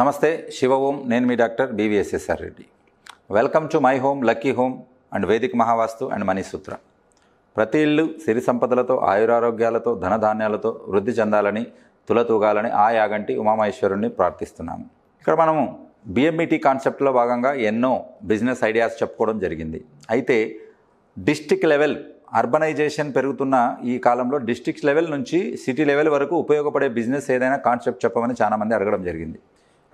నమస్తే శివ ఓం నేను మీ doctor B V S S R Reddy welcome to my home lucky home and Vedika Mahavastu and money సూత్ర ప్రతి ఇల్లు సిరి సంపదలతో ఆయురారోగ్యాలతో ధనధాన్యాలతో వృద్ధి చెందాలని తులతూగాలని ఆ యాగంటి ఉమామహేశ్వరుణ్ణి ప్రార్థిస్తున్నాము ఇక్కడ మనము బిఎంఈటీ కాన్సెప్ట్లో భాగంగా ఎన్నో బిజినెస్ ఐడియాస్ చెప్పుకోవడం జరిగింది అయితే డిస్టిక్ లెవెల్ అర్బనైజేషన్ పెరుగుతున్న ఈ కాలంలో డిస్టిక్ లెవెల్ నుంచి సిటీ లెవెల్ వరకు ఉపయోగపడే బిజినెస్ ఏదైనా కాన్సెప్ట్ చెప్పమని చాలామంది అడగడం జరిగింది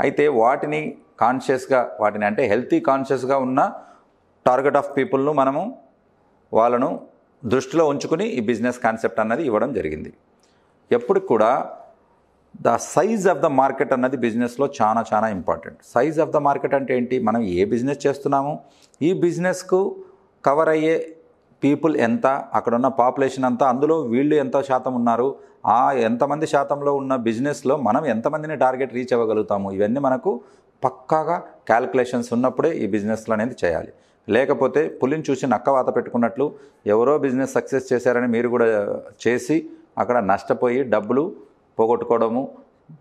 అయితే వాటిని కాన్షియస్గా వాటిని అంటే హెల్తీ కాన్షియస్గా ఉన్న టార్గెట్ ఆఫ్ పీపుల్ను మనము వాళ్ళను దృష్టిలో ఉంచుకుని ఈ బిజినెస్ కాన్సెప్ట్ అన్నది ఇవ్వడం జరిగింది ఎప్పుడు కూడా the size of the market అన్నది బిజినెస్లో చాలా చాలా important size of the market అంటే ఏంటి మనం ఏ బిజినెస్ చేస్తున్నాము ఈ బిజినెస్కు కవర్ అయ్యే పీపుల్ ఎంత అక్కడ ఉన్న పాపులేషన్ అంతా అందులో వీళ్ళు ఎంత శాతం ఉన్నారు ఆ ఎంతమంది శాతంలో ఉన్న బిజినెస్లో మనం ఎంతమందిని టార్గెట్ రీచ్ అవ్వగలుగుతాము ఇవన్నీ మనకు పక్కాగా క్యాల్కులేషన్స్ ఉన్నప్పుడే ఈ బిజినెస్లు అనేది చేయాలి లేకపోతే పులిని చూసి నక్క వాత పెట్టుకున్నట్లు ఎవరో బిజినెస్ సక్సెస్ చేశారని మీరు కూడా చేసి అక్కడ నష్టపోయి డబ్బులు పోగొట్టుకోవడము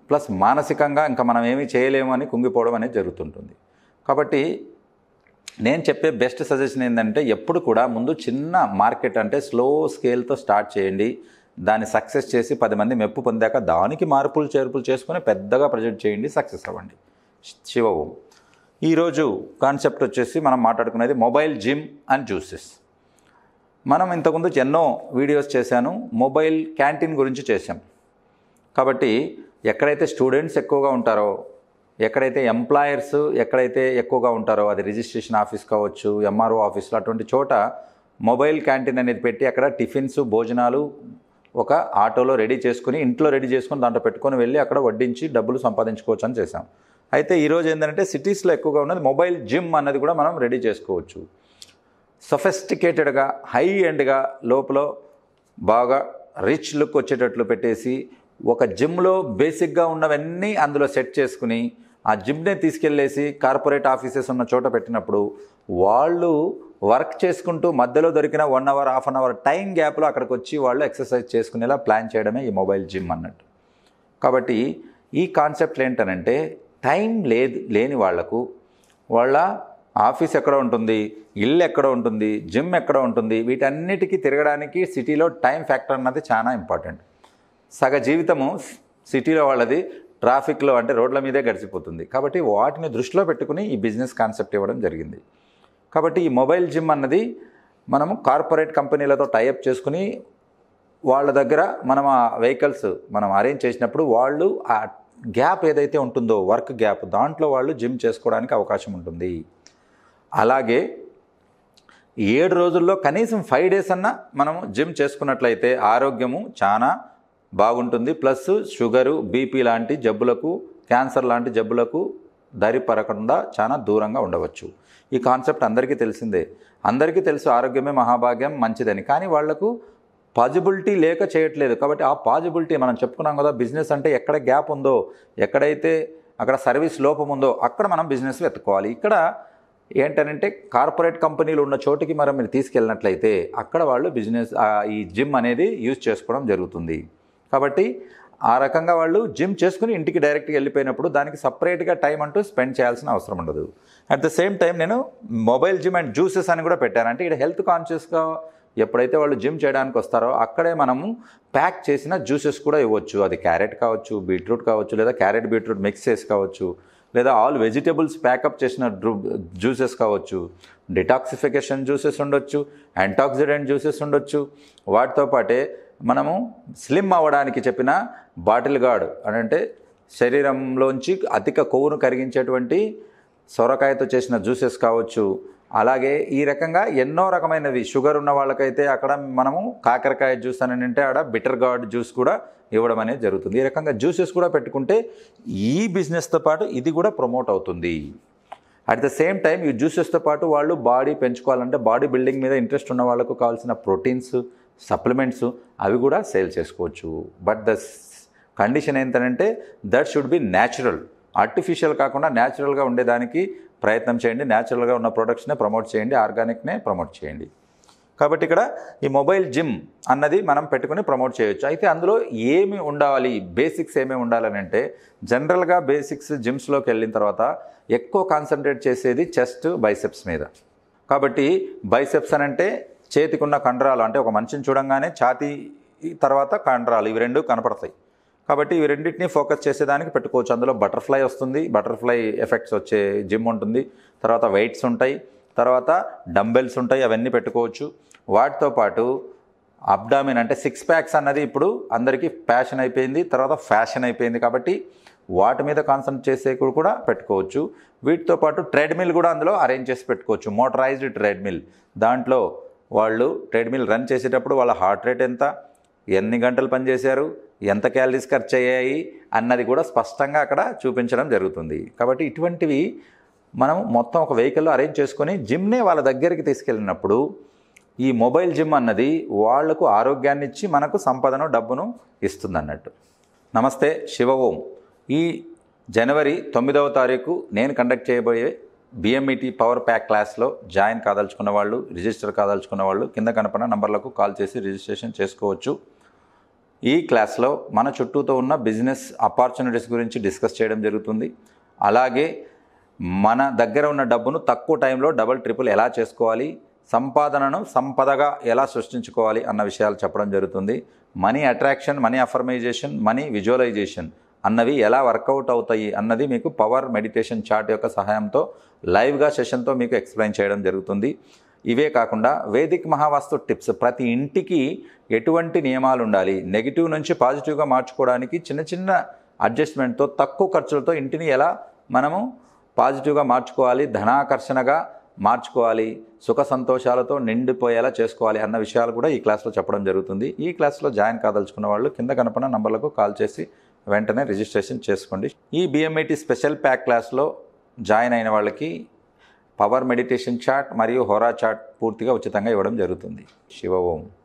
ప్లస్ మానసికంగా ఇంకా మనం ఏమీ చేయలేము అని కుంగిపోవడం అనేది జరుగుతుంటుంది కాబట్టి నేను చెప్పే బెస్ట్ సజెషన్ ఏంటంటే ఎప్పుడు కూడా ముందు చిన్న మార్కెట్ అంటే స్లో స్కేల్తో స్టార్ట్ చేయండి దాన్ని సక్సెస్ చేసి పది మంది మెప్పు పొందాక దానికి మార్పులు చేర్పులు చేసుకుని పెద్దగా ప్రజెంట్ చేయండి సక్సెస్ అవ్వండి శివ ఓం ఈరోజు కాన్సెప్ట్ వచ్చేసి మనం మాట్లాడుకునేది మొబైల్ జిమ్ అండ్ జ్యూసెస్ మనం ఇంతకుముందు ఎన్నో వీడియోస్ చేశాను మొబైల్ క్యాంటీన్ గురించి చేశాం కాబట్టి ఎక్కడైతే స్టూడెంట్స్ ఎక్కువగా ఉంటారో ఎక్కడైతే ఎంప్లాయర్స్ ఎక్కడైతే ఎక్కువగా ఉంటారో అది రిజిస్ట్రేషన్ ఆఫీస్ కావచ్చు ఎంఆర్ఓ ఆఫీసులు అటువంటి చోట మొబైల్ క్యాంటీన్ అనేది పెట్టి అక్కడ టిఫిన్స్ భోజనాలు ఒక ఆటోలో రెడీ చేసుకుని ఇంట్లో రెడీ చేసుకుని దాంట్లో పెట్టుకొని వెళ్ళి అక్కడ వడ్డించి డబ్బులు సంపాదించుకోవచ్చు అని చేశాం అయితే ఈరోజు ఏంటంటే సిటీస్లో ఎక్కువగా ఉన్నది మొబైల్ జిమ్ అన్నది కూడా మనం రెడీ చేసుకోవచ్చు సొఫెస్టికేటెడ్గా హై ఎండ్గా లోపల బాగా రిచ్ లుక్ వచ్చేటట్లు పెట్టేసి ఒక జిమ్లో బేసిక్గా ఉన్నవన్నీ అందులో సెట్ చేసుకుని ఆ జిమ్నే తీసుకెళ్ళేసి కార్పొరేట్ ఆఫీసెస్ ఉన్న చోట పెట్టినప్పుడు వాళ్ళు వర్క్ చేసుకుంటూ మధ్యలో దొరికిన one hour half an hour time గ్యాప్లో అక్కడికి వచ్చి వాళ్ళు ఎక్సర్సైజ్ చేసుకునేలా ప్లాన్ చేయడమే ఈ మొబైల్ జిమ్ అన్నట్టు కాబట్టి ఈ కాన్సెప్ట్ ఏంటనంటే టైం లేదు లేని వాళ్లకు వాళ్ళ ఆఫీస్ ఎక్కడ ఉంటుంది ఇల్లు ఎక్కడ ఉంటుంది జిమ్ ఎక్కడ ఉంటుంది వీటన్నిటికీ తిరగడానికి సిటీలో టైం ఫ్యాక్టర్ అన్నది చాలా ఇంపార్టెంట్ సగ జీవితము సిటీలో వాళ్ళది ట్రాఫిక్లో అంటే రోడ్ల మీదే గడిచిపోతుంది కాబట్టి వాటిని దృష్టిలో పెట్టుకుని ఈ బిజినెస్ కాన్సెప్ట్ ఇవ్వడం జరిగింది కాబట్టి ఈ మొబైల్ జిమ్ అన్నది మనము కార్పొరేట్ కంపెనీలతో టైఅప్ చేసుకుని వాళ్ళ దగ్గర మనం ఆ వెహికల్స్ మనం అరేంజ్ చేసినప్పుడు వాళ్ళు ఆ గ్యాప్ ఏదైతే ఉంటుందో వర్క్ గ్యాప్ దాంట్లో వాళ్ళు జిమ్ చేసుకోవడానికి అవకాశం ఉంటుంది అలాగే ఏడు రోజుల్లో కనీసం ఫైవ్ డేస్ అన్నా మనం జిమ్ చేసుకున్నట్లయితే ఆరోగ్యము చాలా బాగుంటుంది ప్లస్ షుగరు బీపీ లాంటి జబ్బులకు క్యాన్సర్ లాంటి జబ్బులకు దారి పరకుండా చాలా దూరంగా ఉండవచ్చు ఈ కాన్సెప్ట్ అందరికీ తెలిసిందే అందరికీ తెలుసు ఆరోగ్యమే మహాభాగ్యం మంచిదని కానీ వాళ్లకు పాజిబిలిటీ లేక చేయట్లేదు కాబట్టి ఆ పాజిబిలిటీ మనం చెప్పుకున్నాం కదా బిజినెస్ అంటే ఎక్కడ గ్యాప్ ఉందో ఎక్కడైతే అక్కడ సర్వీస్ లోపం ఉందో అక్కడ మనం బిజినెస్ వెతుక్కోవాలి ఇక్కడ ఏంటనంటే కార్పొరేట్ కంపెనీలు ఉన్న చోటికి మనం మీరు తీసుకెళ్ళినట్లయితే అక్కడ వాళ్ళు బిజినెస్ ఈ జిమ్ అనేది యూజ్ చేసుకోవడం జరుగుతుంది కాబట్టి ఆ రకంగా వాళ్ళు జిమ్ చేసుకుని ఇంటికి డైరెక్ట్గా వెళ్ళిపోయినప్పుడు దానికి సపరేట్గా టైం అంటూ స్పెండ్ చేయాల్సిన అవసరం ఉండదు అట్ ద సేమ్ టైం నేను మొబైల్ జిమ్ అండ్ జ్యూసెస్ అని కూడా పెట్టాను అంటే ఇక్కడ హెల్త్ కాన్షియస్గా ఎప్పుడైతే వాళ్ళు జిమ్ చేయడానికి వస్తారో అక్కడే మనము ప్యాక్ చేసిన జ్యూసెస్ కూడా ఇవ్వచ్చు అది క్యారెట్ కావచ్చు బీట్రూట్ కావచ్చు లేదా క్యారెట్ బీట్రూట్ మిక్స్ చేసి కావచ్చు లేదా ఆల్ వెజిటేబుల్స్ ప్యాకప్ చేసిన జ్యూసెస్ కావచ్చు డిటాక్సిఫికేషన్ జ్యూసెస్ ఉండొచ్చు యాంటాక్సిడెంట్ జ్యూసెస్ ఉండొచ్చు వాటితో పాటే మనము స్లిమ్ అవ్వడానికి చెప్పిన బాటిల్ గార్డ్ అని అంటే శరీరంలోంచి అధిక కొవ్వును కరిగించేటువంటి సొరకాయతో చేసిన జ్యూసెస్ కావచ్చు అలాగే ఈ రకంగా ఎన్నో రకమైనవి షుగర్ ఉన్న వాళ్ళకైతే అక్కడ మనము కాకరకాయ జ్యూస్ అని అంటే ఆడ బిటర్ గార్డ్ జ్యూస్ కూడా ఇవ్వడం అనేది జరుగుతుంది ఈ రకంగా జ్యూసెస్ కూడా పెట్టుకుంటే ఈ బిజినెస్తో పాటు ఇది కూడా ప్రమోట్ అవుతుంది అట్ ద సేమ్ టైం ఈ జ్యూసెస్తో పాటు వాళ్ళు బాడీ పెంచుకోవాలంటే బాడీ బిల్డింగ్ మీద ఇంట్రెస్ట్ ఉన్న వాళ్ళకు కావాల్సిన ప్రోటీన్స్ సప్లిమెంట్స్ అవి కూడా సేల్ చేసుకోవచ్చు బట్ ద కండిషన్ ఏంటంటే that should be natural artificial కాకుండా న్యాచురల్గా ఉండేదానికి ప్రయత్నం చేయండి న్యాచురల్గా ఉన్న ప్రొడక్ట్స్నే ప్రమోట్ చేయండి ఆర్గానిక్నే ప్రమోట్ చేయండి కాబట్టి ఇక్కడ ఈ మొబైల్ జిమ్ అన్నది మనం పెట్టుకుని ప్రమోట్ చేయవచ్చు అయితే అందులో ఏమి ఉండాలి బేసిక్స్ ఏమి ఉండాలని అంటే జనరల్గా బేసిక్స్ జిమ్స్లోకి వెళ్ళిన తర్వాత ఎక్కువ కాన్సన్ట్రేట్ చేసేది చెస్ట్ బైసెప్స్ మీద కాబట్టి బైసెప్స్ అని అంటే చేతికున్న కండరాలు అంటే ఒక మనిషిని చూడంగానే ఛాతీ తర్వాత కండరాలు ఇవి రెండు కనపడతాయి కాబట్టి ఇవి రెండింటిని ఫోకస్ చేసేదానికి పెట్టుకోవచ్చు అందులో బటర్ఫ్లై వస్తుంది బటర్ఫ్లై ఎఫెక్ట్స్ వచ్చే జిమ్ ఉంటుంది తర్వాత వెయిట్స్ ఉంటాయి తర్వాత డంబెల్స్ ఉంటాయి అవన్నీ పెట్టుకోవచ్చు వాటితో పాటు అబ్డామిన్ అంటే సిక్స్ ప్యాక్స్ అన్నది ఇప్పుడు అందరికీ ప్యాషన్ అయిపోయింది తర్వాత ఫ్యాషన్ అయిపోయింది కాబట్టి వాటి మీద కాన్సన్ట్రేట్ చేసే కూడా పెట్టుకోవచ్చు వీటితో పాటు ట్రెడ్మిల్ కూడా అందులో అరేంజ్ చేసి పెట్టుకోవచ్చు మోటరైజ్డ్ ట్రెడ్మిల్ దాంట్లో వాళ్ళు ట్రెడ్మిల్ రన్ చేసేటప్పుడు వాళ్ళ హార్ట్ రేట్ ఎంత ఎన్ని గంటలు పనిచేశారు ఎంత క్యాలరీస్ ఖర్చు అయ్యాయి అన్నది కూడా స్పష్టంగా అక్కడ చూపించడం జరుగుతుంది కాబట్టి ఇటువంటివి మనం మొత్తం ఒక వెహికల్లో అరేంజ్ చేసుకొని జిమ్నే వాళ్ళ దగ్గరికి తీసుకెళ్ళినప్పుడు ఈ మొబైల్ జిమ్ అన్నది వాళ్లకు ఆరోగ్యాన్ని ఇచ్చి మనకు సంపదను డబ్బును ఇస్తుంది అన్నట్టు నమస్తే శివ ఓం ఈ జనవరి తొమ్మిదవ తారీఖు నేను కండక్ట్ చేయబోయే బిఎంఈటీ పవర్ ప్యాక్ క్లాస్లో జాయిన్ కాదలుచుకున్న వాళ్ళు రిజిస్టర్ కాదలుచుకున్న వాళ్ళు కింద కనపడిన నంబర్లకు కాల్ చేసి రిజిస్ట్రేషన్ చేసుకోవచ్చు ఈ క్లాస్లో మన చుట్టూతో ఉన్న బిజినెస్ అపార్చునిటీస్ గురించి డిస్కస్ చేయడం జరుగుతుంది అలాగే మన దగ్గర ఉన్న డబ్బును తక్కువ టైంలో డబల్ ట్రిపుల్ ఎలా చేసుకోవాలి సంపాదనను సంపదగా ఎలా సృష్టించుకోవాలి అన్న విషయాలు చెప్పడం జరుగుతుంది money attraction money affirmation money visualization అన్నవి ఎలా వర్కౌట్ అవుతాయి అన్నది మీకు పవర్ మెడిటేషన్ చార్ట్ యొక్క సహాయంతో లైవ్గా సెషన్తో మీకు ఎక్స్ప్లెయిన్ చేయడం జరుగుతుంది ఇవే కాకుండా వేదిక్ మహావాస్తు టిప్స్ ప్రతి ఇంటికి ఎటువంటి నియమాలు ఉండాలి నెగిటివ్ నుంచి పాజిటివ్గా మార్చుకోవడానికి చిన్న చిన్న అడ్జస్ట్మెంట్తో తక్కువ ఖర్చులతో ఇంటిని ఎలా మనము పాజిటివ్గా మార్చుకోవాలి ధనాకర్షణగా మార్చుకోవాలి సుఖ సంతోషాలతో నిండిపోయేలా చేసుకోవాలి అన్న విషయాలు కూడా ఈ క్లాస్లో చెప్పడం జరుగుతుంది ఈ క్లాస్లో జాయిన్ కాదలుచుకున్న వాళ్ళు కింద కనపడిన నంబర్లకు కాల్ చేసి వెంటనే రిజిస్ట్రేషన్ చేసుకోండి ఈ బిఎంఐటి స్పెషల్ ప్యాక్ క్లాస్లో జాయిన్ అయిన వాళ్ళకి పవర్ మెడిటేషన్ చాట్ మరియు హోరా చాట్ పూర్తిగా ఉచితంగా ఇవ్వడం జరుగుతుంది శివ ఓం